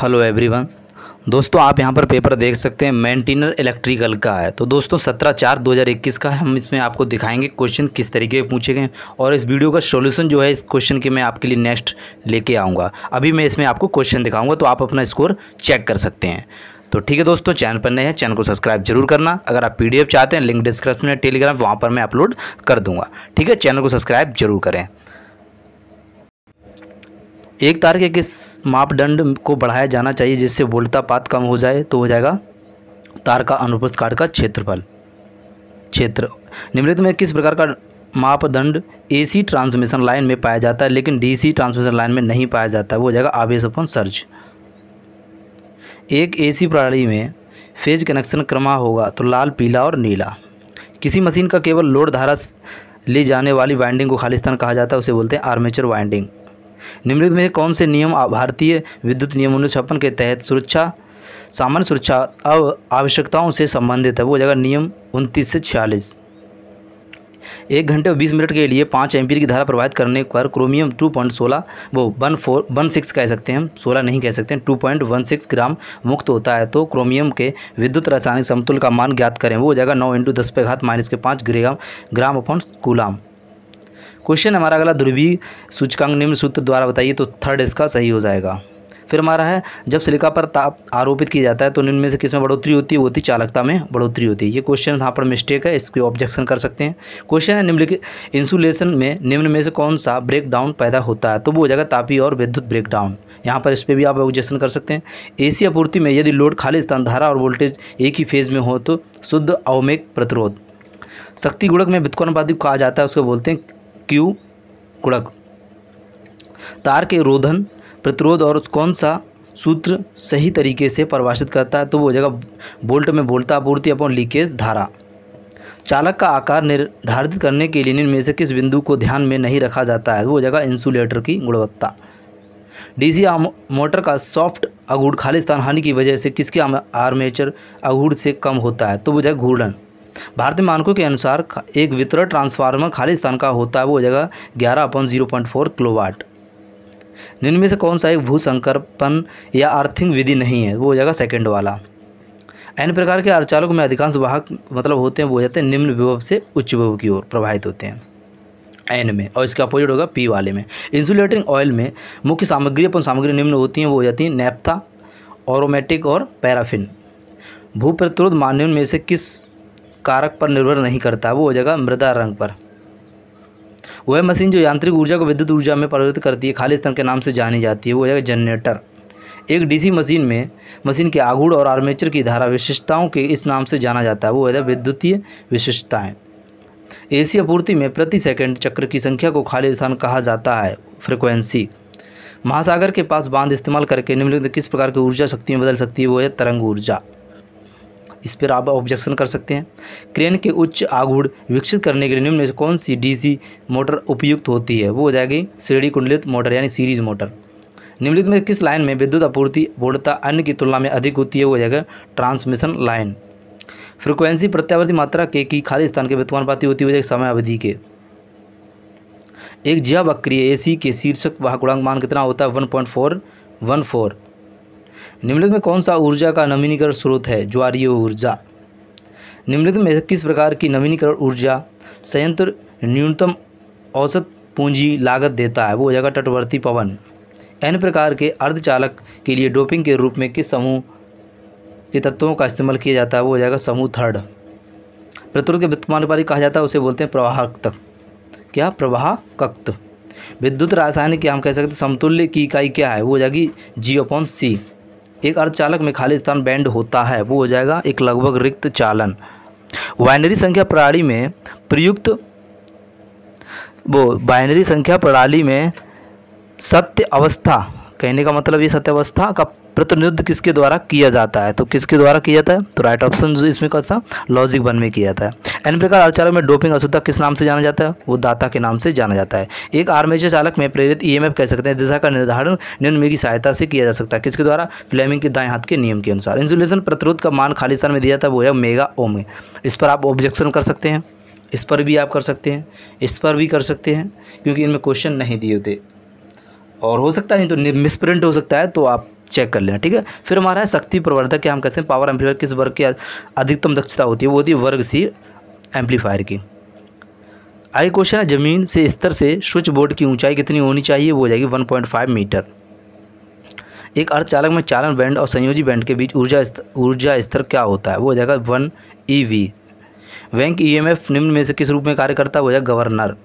hello everyone दोस्तों आप यहाँ पर पेपर देख सकते हैं मेंटेनर इलेक्ट्रिकल का है तो दोस्तों सत्रह चार दो हज़ार इक्कीस का है हम इसमें आपको दिखाएंगे क्वेश्चन किस तरीके के पूछे गए और इस वीडियो का सॉल्यूशन जो है इस क्वेश्चन के मैं आपके लिए नेक्स्ट लेके आऊँगा अभी मैं इसमें आपको क्वेश्चन दिखाऊँगा तो आप अपना स्कोर चेक कर सकते हैं तो ठीक है दोस्तों चैनल पर नए हैं चैनल को सब्सक्राइब जरूर करना अगर आप पीडीएफ चाहते हैं लिंक डिस्क्रिप्शन में टेलीग्राम वहाँ पर मैं अपलोड कर दूँगा ठीक है चैनल को सब्सक्राइब जरूर करें एक तार के किस मापदंड को बढ़ाया जाना चाहिए जिससे पात कम हो जाए तो हो जाएगा तार का अनुप्रस्थ काट का क्षेत्रफल क्षेत्र निम्नलिखित में किस प्रकार का मापदंड एसी ट्रांसमिशन लाइन में पाया जाता है लेकिन डीसी ट्रांसमिशन लाइन में नहीं पाया जाता है वो हो जाएगा आवेश अपन सर्ज एक एसी प्रणाली में फेज कनेक्शन क्रमा होगा तो लाल पीला और नीला किसी मशीन का केवल लोड धारा ले जाने वाली वाइंडिंग को खालिस्तान कहा जाता है उसे बोलते हैं आर्मेचर वाइंडिंग निम्नलिखित में कौन से नियम भारतीय विद्युत नियम उन्नीस के तहत सुरक्षा सामान्य सुरक्षा अब आवश्यकताओं से संबंधित है वो जगह नियम उनतीस से छियालीस एक घंटे और बीस मिनट के लिए पाँच एम की धारा प्रवाहित करने पर क्रोमियम टू पॉइंट सोलह वो वन फोर वन सिक्स कह सकते हैं हम सोलह नहीं कह सकते हैं two point one six gram मुक्त होता है तो क्रोमियम के विद्युत रासायनिक समतुल का मान ज्ञात करें वो हो जाएगा नौ इंटू दस पे घात माइनस के पाँच ग्राम ग्राम अपॉन गुलाम क्वेश्चन हमारा अगला ध्रुवीय सूचकांक निम्न सूत्र द्वारा बताइए तो थर्ड इसका सही हो जाएगा फिर हमारा है जब सिलिका पर ताप आरोपित किया जाता है तो निम्न में से किस में बढ़ोतरी होती है होती चालकता में बढ़ोतरी होती है ये क्वेश्चन यहाँ पर मिस्टेक है इसको ऑब्जेक्शन कर सकते हैं क्वेश्चन है निम्नलिखित इंसुलेशन में निम्न में से कौन सा ब्रेकडाउन पैदा होता है तो वो हो जाएगा तापी और विद्युत ब्रेकडाउन यहाँ पर इस पर भी आप ऑब्जेक्शन कर सकते हैं सी आपूर्ति में यदि लोड खाली स्थान धारा और वोल्टेज एक ही फेज में हो तो शुद्ध अवमेक प्रतिरोध शक्ति गुणक में व्युत्कोणपाती कहा जाता है उसको बोलते हैं क्यू गुणक तार के रोधन प्रतिरोध और कौन सा सूत्र सही तरीके से परिभाषित करता है तो वो जगह बोल्ट में आपूर्ति अपन लीकेज धारा चालक का आकार निर्धारित करने के लिए इनमें से किस बिंदु को ध्यान में नहीं रखा जाता है तो वो जगह इंसुलेटर की गुणवत्ता डीसी मोटर का सॉफ्ट अगूढ़ खालिस्तान हानि की वजह से किसके आर्मेचर अगूढ़ से कम होता है तो वो जगह घूर्णन भारतीय मानकों के अनुसार एक वितरण ट्रांसफार्मर खाली स्थान का होता है वो हो जाएगा ग्यारह अपन जीरो पॉइंट फोर किलोवाट निम्न में से कौन सा एक भूसंकर्पण या अर्थिंग विधि नहीं है वो हो जाएगा सेकेंड वाला अन्य प्रकार के अर्चालक में अधिकांश वाहक मतलब होते हैं वो हो जाते हैं निम्न विभव से उच्च विभव की ओर प्रभावित होते हैं एन में और इसका अपोजिट होगा पी वाले में इंसुलेटिंग ऑयल में मुख्य सामग्री अपन सामग्री निम्न होती हैं वो हो जाती हैं नेप्था ऑरोमेटिक और पैराफिन भू प्रतिरोध मानव में से किस कारक पर निर्भर नहीं करता वो हो जाएगा मृदा रंग पर वह मशीन जो यांत्रिक ऊर्जा को विद्युत ऊर्जा में परिवर्तित करती है खाली स्थान के नाम से जानी जाती है वो हो जाएगा जनरेटर एक डीसी मशीन में मशीन के आघूड़ और आर्मेचर की धारा विशेषताओं के इस नाम से जाना जाता है वो है विद्युतीय विशेषताएँ एसी आपूर्ति में प्रति सेकंड चक्र की संख्या को खाली स्थान कहा जाता है फ्रिक्वेंसी महासागर के पास बांध इस्तेमाल करके निम्नलिखित किस प्रकार की ऊर्जा शक्ति में बदल सकती है वो है तरंग ऊर्जा इस पर आप ऑब्जेक्शन कर सकते हैं क्रेन के उच्च आगुण विकसित करने के लिए निम्न में से कौन सी डीसी मोटर उपयुक्त होती है वो हो जाएगी श्रेणी कुंडलित मोटर यानी सीरीज मोटर निम्नलिखित में किस लाइन में विद्युत आपूर्ति पूर्णता अन्य की तुलना में अधिक होती है वो हो जाएगा ट्रांसमिशन लाइन फ्रिक्वेंसी प्रत्यावर्ती मात्रा के की खाली स्थान के प्राप्ति होती है समय अवधि के एक जिया बक्रिय एसी के शीर्षक वाहकुणांक मान कितना होता है one point four one four निम्नलिखित में कौन सा ऊर्जा का नवीनीकरण स्रोत है ज्वारीय ऊर्जा निम्नलिखित में किस प्रकार की नवीनीकरण ऊर्जा संयंत्र न्यूनतम औसत पूंजी लागत देता है वो हो जाएगा तटवर्ती पवन एन प्रकार के अर्धचालक के लिए डोपिंग के रूप में किस समूह के तत्वों का इस्तेमाल किया जाता है वो हो जाएगा समूह थर्ड प्रतिरोध के वित्तमान पर कहा जाता है उसे बोलते हैं प्रवाहकत क्या प्रवाह कक्त विद्युत रासायनिक हम कह सकते समतुल्य की इकाई क्या है वो हो जाएगी जी अपॉन सी एक अर्धचालक में खाली स्थान बैंड होता है वो हो जाएगा एक लगभग रिक्त चालन बाइनरी संख्या प्रणाली में प्रयुक्त वो बाइनरी संख्या प्रणाली में सत्य अवस्था कहने का मतलब ये सत्यावस्था का प्रतिनिधित्व किसके द्वारा किया जाता है तो किसके द्वारा किया जाता है तो राइट ऑप्शन जो इसमें क्या था लॉजिक वन में किया जाता है एन प्रकार आचार्य में डोपिंग अशुद्धता किस नाम से जाना जाता है वो दाता के नाम से जाना जाता है एक आर्मेचर चालक में प्रेरित ई कह सकते हैं दिशा का निर्धारण निम्न की सहायता से किया जा सकता है किसके द्वारा फ्लेमिंग के दाएँ हाथ के नियम के अनुसार इंसुलेशन प्रतिरोध का मान खाली में दिया था वो है मेगा ओम में इस पर आप ऑब्जेक्शन कर सकते हैं इस पर भी आप कर सकते हैं इस पर भी कर सकते हैं क्योंकि इनमें क्वेश्चन नहीं दिए होते और हो सकता है तो मिसप्रिंट हो सकता है तो आप चेक कर लेना ठीक है फिर हमारा है शक्ति प्रवर्धक क्या हम कैसे पावर एम्पलीफायर किस वर्ग की अधिकतम दक्षता होती है वो होती है वर्ग सी एम्पलीफायर की आई क्वेश्चन है जमीन से स्तर से स्विच बोर्ड की ऊंचाई कितनी होनी चाहिए वो हो जाएगी 1.5 मीटर एक अर्धचालक में चालन बैंड और संयोजी बैंड के बीच ऊर्जा ऊर्जा स्तर क्या होता है वो हो जाएगा one E V bank E निम्न में से किस रूप में कार्य करता है वो जाएगा गवर्नर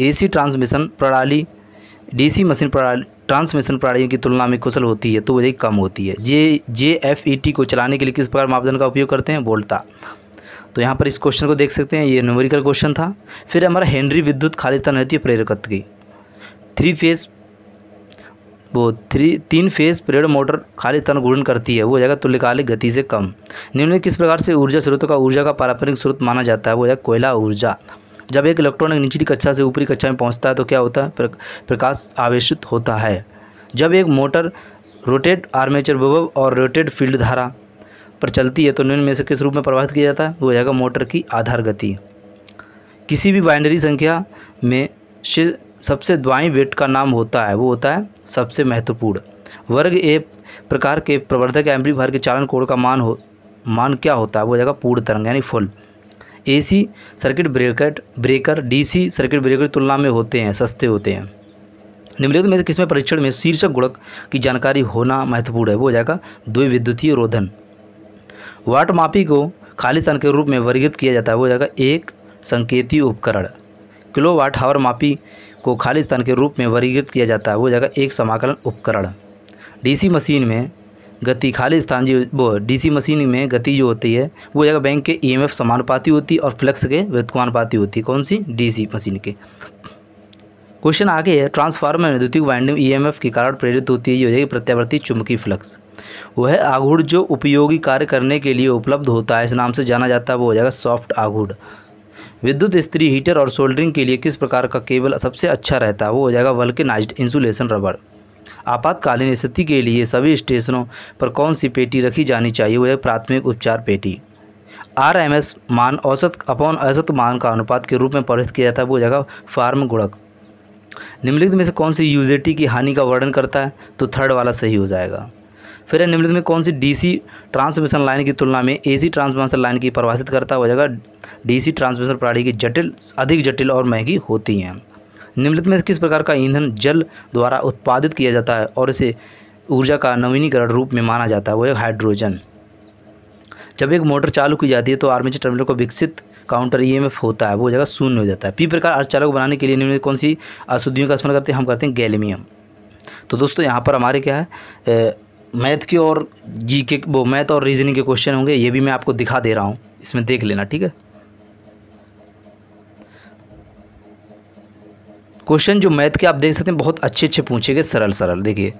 एसी ट्रांसमिशन प्रणाली डीसी मशीन प्रणाली ट्रांसमिशन प्रणालियों की तुलना में कुशल होती है तो वही कम होती है जे जे एफ ई टी को चलाने के लिए किस प्रकार मापदंड का उपयोग करते हैं बोलता तो यहाँ पर इस क्वेश्चन को देख सकते हैं ये न्यूमेरिकल क्वेश्चन था फिर हमारा हेनरी विद्युत खालिस्तान रहती है प्रेरकत्व की थ्री फेज वो थ्री तीन फेज प्रेरण मोटर खालिस्तान स्थान घूर्णन करती है वो जगह तुल्यकालिक गति से कम निम्न किस प्रकार से ऊर्जा स्रोतों का ऊर्जा का पारंपरिक स्रोत माना जाता है वो है कोयला ऊर्जा जब एक इलेक्ट्रॉन निचली कक्षा से ऊपरी कक्षा में पहुंचता है तो क्या होता है प्रकाश आवेशित होता है जब एक मोटर रोटेट आर्मेचर विभव और रोटेट फील्ड धारा पर चलती है तो निम्न में से किस रूप में प्रभावित किया जाता है वो जाएगा मोटर की आधार गति किसी भी बाइनरी संख्या में से सबसे द्वाई वेट का नाम होता है वो होता है सबसे महत्वपूर्ण वर्ग ए प्रकार के प्रवर्धक एम्पलीफायर के चालन कोण का मान हो मान क्या होता है वो जाएगा पूर्ण तरंग यानी full AC circuit breaker breaker DC circuit breaker की तुलना में होते हैं सस्ते होते हैं निम्नलिखित में से किसमें परीक्षण में शीर्षक गुणक की जानकारी होना महत्वपूर्ण है वो हो जाएगा द्विविद्युतीय रोधन वाट मापी को खालिस्तान के रूप में वर्गीकृत किया जाता है वो जाएगा एक संकेतीय उपकरण किलो वाट हावर मापी को खालिस्तान के रूप में वर्गीकृत किया जाता है वो जाएगा एक समाकलन उपकरण डीसी मशीन में गति खाली स्थान जी वो डीसी मशीन में गति जो होती है वो जगह बैंक के ईएमएफ e समानुपाती होती है और फ्लक्स के व्युत्कुमानुपाती होती है कौन सी डीसी मशीन के क्वेश्चन आगे है ट्रांसफार्मर में द्वितीय वाइंडिंग ईएमएफ के कारण प्रेरित होती है ये हो जाएगी प्रत्यावर्ती चुंबकीय फ्लक्स वह आघूड़ जो उपयोगी कार्य करने के लिए उपलब्ध होता है इस नाम से जाना जाता है वो हो जाएगा सॉफ्ट आघूड़ विद्युत स्त्री हीटर और सोल्डरिंग के लिए किस प्रकार का केबल सबसे अच्छा रहता है वो हो जाएगा वल्केनाइज्ड इंसुलेशन रबड़ आपातकालीन स्थिति के लिए सभी स्टेशनों पर कौन सी पेटी रखी जानी चाहिए वह प्राथमिक उपचार पेटी आर एम एस मान औसत अपॉन औसत मान का अनुपात के रूप में परिस्त किया जाता है वो जगह फार्म गुड़क निम्नलिखित में से कौन सी यूजेटी की हानि का वर्णन करता है तो थर्ड वाला सही हो जाएगा फिर निम्नलिखित में कौन सी डीसी ट्रांसमिशन लाइन की तुलना में एसी ट्रांसमिशन लाइन की परिभाषित करता है वह जगह डीसी ट्रांसमिशन प्रणाली की जटिल अधिक जटिल और महंगी होती हैं निम्नलिखित में किस प्रकार का ईंधन जल द्वारा उत्पादित किया जाता है और इसे ऊर्जा का नवीनीकरण रूप में माना जाता है वो है हाइड्रोजन जब एक मोटर चालू की जाती है तो आर्मेचर टर्मिनल को विकसित काउंटर ई e होता है वो जगह शून्य हो जाता है पी प्रकार अर्चालक बनाने के लिए निम्न कौन सी अशुद्धियों का स्मरण करते हैं हम करते हैं गैलमियम तो दोस्तों यहाँ पर हमारे क्या है मैथ के और जी के वो मैथ और रीजनिंग के क्वेश्चन होंगे ये भी मैं आपको दिखा दे रहा हूँ इसमें देख लेना ठीक है क्वेश्चन जो मैथ के आप देख सकते हैं बहुत अच्छे अच्छे पूछे गए सरल सरल देखिए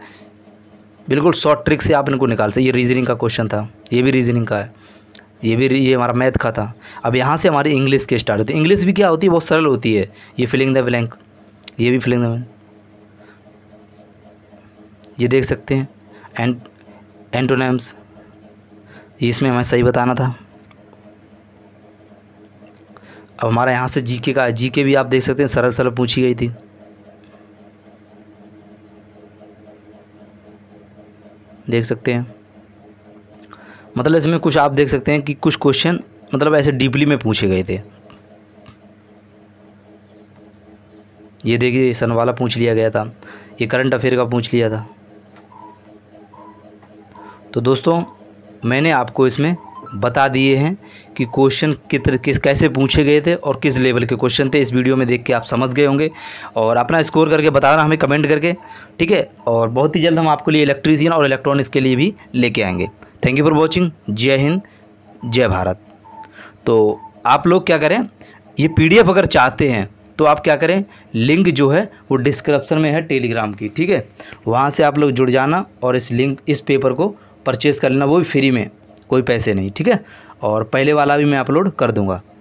बिल्कुल शॉर्ट ट्रिक से आप इनको निकाल सकते ये रीजनिंग का क्वेश्चन था ये भी रीजनिंग का है ये भी ये हमारा मैथ का था अब यहाँ से हमारी इंग्लिश के स्टार्ट होती है इंग्लिश भी क्या होती है बहुत सरल होती है ये फिलिंग द ब्लैंक ये भी फिलिंग द ये देख सकते हैं एंड एंटोनेम्स इसमें हमें सही बताना था अब हमारा यहाँ से जीके का जीके भी आप देख सकते हैं सरल सरल पूछी गई थी देख सकते हैं मतलब इसमें कुछ आप देख सकते हैं कि कुछ क्वेश्चन मतलब ऐसे डीपली में पूछे गए थे ये देखिए सन वाला पूछ लिया गया था ये करंट अफेयर का पूछ लिया था तो दोस्तों मैंने आपको इसमें बता दिए हैं कि क्वेश्चन कितने किस कैसे पूछे गए थे और किस लेवल के क्वेश्चन थे इस वीडियो में देख के आप समझ गए होंगे और अपना स्कोर करके बताना हमें कमेंट करके ठीक है और बहुत ही जल्द हम आपके लिए इलेक्ट्रीसियन और इलेक्ट्रॉनिक्स के लिए भी लेके आएंगे थैंक यू फॉर वॉचिंग जय हिंद जय भारत तो आप लोग क्या करें ये पी अगर चाहते हैं तो आप क्या करें लिंक जो है वो डिस्क्रिप्शन में है टेलीग्राम की ठीक है वहाँ से आप लोग जुड़ जाना और इस लिंक इस पेपर को परचेज़ कर लेना वो भी फ्री में कोई पैसे नहीं ठीक है और पहले वाला भी मैं अपलोड कर दूँगा